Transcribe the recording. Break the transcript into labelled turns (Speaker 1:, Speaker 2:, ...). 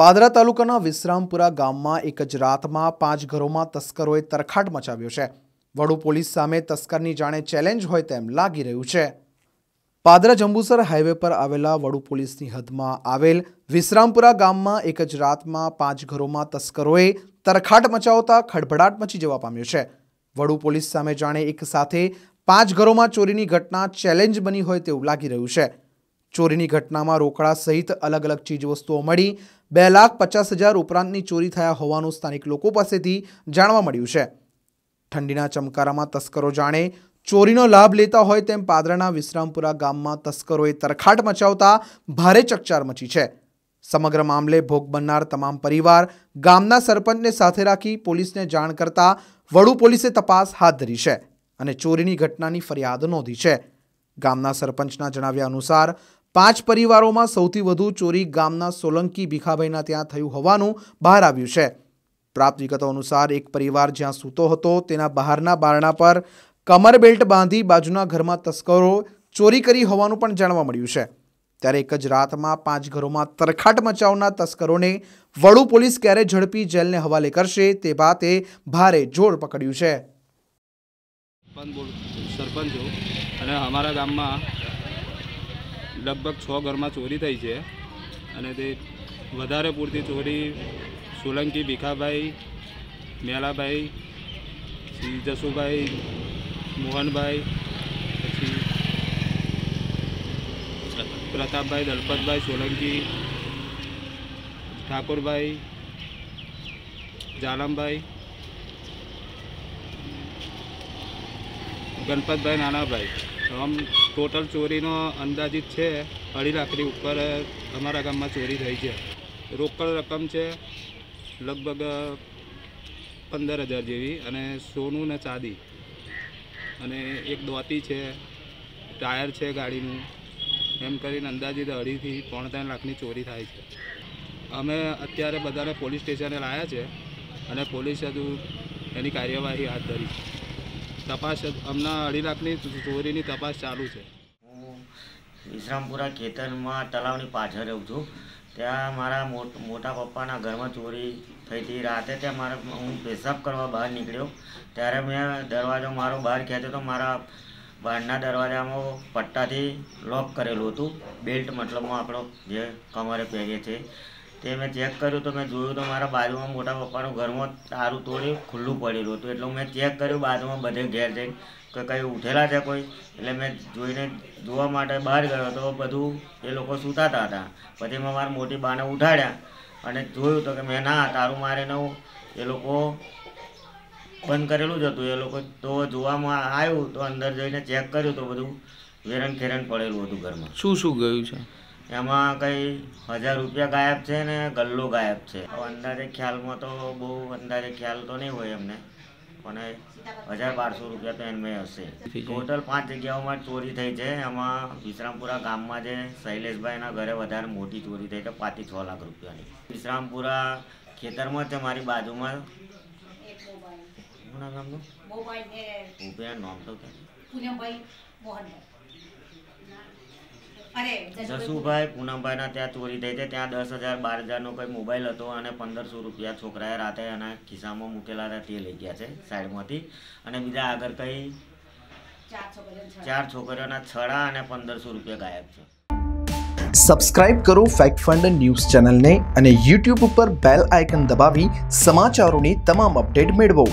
Speaker 1: પાદરા તાલુકાના વિશ્રામપુરા ગામમાં એક જ રાતમાં પાંચ ઘરોમાં તસ્કરોએ તરખાટ મચાવ્યો છે વડુ પોલીસ સામે તસ્કરની જાણે ચેલેન્જ હોય તેમ લાગી રહ્યું છે પાદરા જંબુસર હાઈવે પર આવેલા વડુ પોલીસની હદમાં આવેલ વિશ્રામપુરા ગામમાં એક જ રાતમાં પાંચ ઘરોમાં તસ્કરોએ તરખાટ મચાવતા ખડભડાટ મચી જવા પામ્યો છે વડુ પોલીસ સામે જાણે એક સાથે પાંચ ઘરોમાં ચોરીની ઘટના ચેલેન્જ બની હોય તેવું લાગી રહ્યું છે ચોરીની ઘટનામાં રોકડા સહિત અલગ અલગ ચીજવસ્તુઓ મળી બે લાખ પચાસ હજાર ઉપરાંતની ચોરી થયા હોવાનું સ્થાનિક લોકો પાસેથી જાણવા મળ્યું છે ઠંડીના ચમકારામાં તસ્કરો જાણે ચોરીનો લાભ લેતા હોય તેમ પાદરાના વિશ્રામપુરા ગામમાં તસ્કરોએ તરખાટ મચાવતા ભારે ચકચાર મચી છે સમગ્ર મામલે ભોગ બનનાર તમામ પરિવાર ગામના સરપંચને સાથે રાખી પોલીસને જાણ કરતા વડુ પોલીસે તપાસ હાથ ધરી છે અને ચોરીની ઘટનાની ફરિયાદ નોંધી છે ગામના સરપંચના જણાવ્યા અનુસાર પાંચ પરિવારોમાં સૌથી વધુ ચોરી ગામના સોલંકી ભીખાભાઈના ત્યાં થયું હોવાનું બહાર આવ્યું છે પ્રાપ્ત વિગતો અનુસાર એક પરિવાર જ્યાં સૂતો હતો તેના બહારના બારણા પર કમર બેલ્ટ બાંધી બાજુના ઘરમાં તસ્કરો ચોરી કરી હોવાનું પણ જાણવા મળ્યું છે ત્યારે એક જ રાતમાં પાંચ ઘરોમાં તરખાટ મચાવના તસ્કરોને વડુ પોલીસ ક્યારે ઝડપી જેલને હવાલે કરશે તે બાતે ભારે જોર પકડ્યું છે
Speaker 2: સરપંચ અને અમારા ગામમાં લગભગ છ ઘરમાં ચોરી થઈ છે અને તે વધારે પૂરતી ચોરી સોલંકી ભીખાભાઈ મેલાભાઈ પછી જસુભાઈ મોહનભાઈ પછી પ્રતાપભાઈ દલપતભાઈ સોલંકી ઠાકોરભાઈ જાલમભાઈ ગણપતભાઈ નાનાભાઈ આમ ટોટલ ચોરીનો અંદાજિત છે અઢી લાખની ઉપર અમારા ગામમાં ચોરી થઈ છે રોકડ રકમ છે લગભગ પંદર હજાર જેવી અને સોનું ને ચાંદી અને એક દોતી છે ટાયર છે ગાડીનું એમ કરીને અંદાજિત અઢીથી પોણ ત્રણ લાખની ચોરી થાય છે અમે અત્યારે બધાને પોલીસ સ્ટેશને લાવ્યા છે અને પોલીસે હજુ એની કાર્યવાહી હાથ ધરી છે તપાસ હમણાં અઢી લાખની ચોરીની તપાસ ચાલુ છે
Speaker 3: હું વિશ્રામપુરા ખેતરમાં તલાવની પાછળ રહું છું ત્યાં મારા મોટા પપ્પાના ઘરમાં ચોરી થઈ હતી રાતે ત્યાં મારા હું પેશાબ કરવા બહાર નીકળ્યો ત્યારે મેં દરવાજો મારો બહાર ખેંચ્યો તો મારા બહારના દરવાજામાં પટ્ટાથી લોક કરેલું હતું બેલ્ટ મતલબમાં આપણો જે કમરે પહેરીએ છીએ તે મેં ચેક કર્યું તો મેં જોયું તો મારા બાજુમાં મોટા પપ્પાનું ઘરમાં તારું તોડી ખુલ્લું પડેલું હતું એટલે મેં ચેક કર્યું બાજુમાં બધે ઘેર જઈને કે કંઈ ઉઠેલા છે કોઈ એટલે મેં જોઈને જોવા માટે બહાર ગયો તો બધું એ લોકો સૂતાતા હતા પછી મેં મારા મોટી બાને ઉઠાડ્યા અને જોયું તો કે મેં ના તારું મારે નવું એ લોકો બંધ કરેલું જ હતું એ લોકો તો જોવામાં આવ્યું તો અંદર જઈને ચેક કર્યું તો બધું વેરણ ખેરણ પડેલું હતું ઘરમાં શું શું ગયું છે એમાં કંઈ હજાર રૂપિયા ગાયબ છે ને ગલ્લો ગાયબ છે અંદાજે ખ્યાલમાં તો બહુ અંદાજે ખ્યાલ તો નહીં હોય એમને પણ હજાર બારસો રૂપિયા તો એમણે હશે ટોટલ પાંચ જગ્યાઓમાં ચોરી થઈ છે એમાં વિશ્રામપુરા ગામમાં જે શૈલેષભાઈના ઘરે વધારે મોટી ચોરી થઈ છે પાંચથી છ લાખ રૂપિયાની વિશ્રામપુરા ખેતરમાં છે મારી બાજુમાં શું નામ નામનું નામ તો પૂનમભાઈ મોહનભાઈ જસુભાઈ પૂનમભાઈના ત્યાં ચોરી થઈ છે ત્યાં દસ હજાર બાર હજારનો કોઈ મોબાઈલ હતો અને પંદરસો રૂપિયા છોકરાએ રાતે એના ખિસ્સામાં મૂકેલા હતા તે લઈ ગયા છે સાઈડમાંથી અને બીજા આગળ કંઈ ચાર છોકરીઓના છડા અને પંદરસો રૂપિયા ગાયબ છે
Speaker 1: સબસ્ક્રાઇબ કરો ફેક્ટ ફંડ ન્યૂઝ ચેનલને અને યુટ્યુબ ઉપર બેલ આઇકન દબાવી સમાચારોની તમામ અપડેટ મેળવો